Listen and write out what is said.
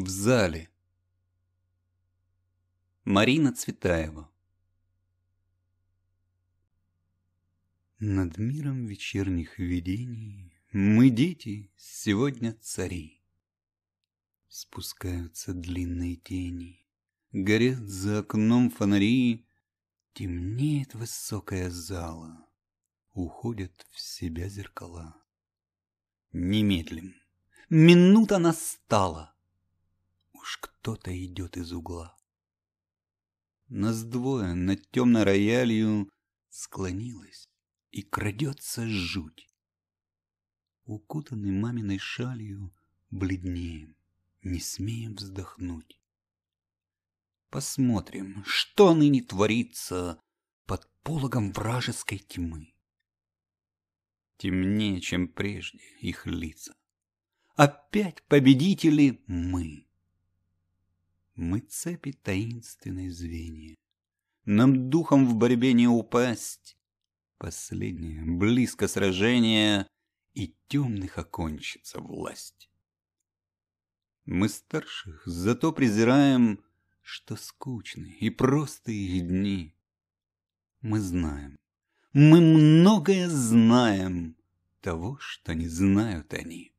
В зале. Марина Цветаева. Над миром вечерних видений Мы, дети, сегодня цари. Спускаются длинные тени, Горят за окном фонари, Темнеет высокая зала, Уходят в себя зеркала. Немедлим. Минута настала кто-то идет из угла. Нас двое над темной роялью склонилась и крадется жуть. Укутанный маминой шалью бледнеем, не смеем вздохнуть. Посмотрим, что ныне творится под пологом вражеской тьмы. Темнее, чем прежде, их лица. Опять победители мы мы цепи таинственной звенья. Нам духом в борьбе не упасть. Последнее, близко сражение, и темных окончится власть. Мы старших зато презираем, что скучны и простые их дни. Мы знаем, мы многое знаем того, что не знают они.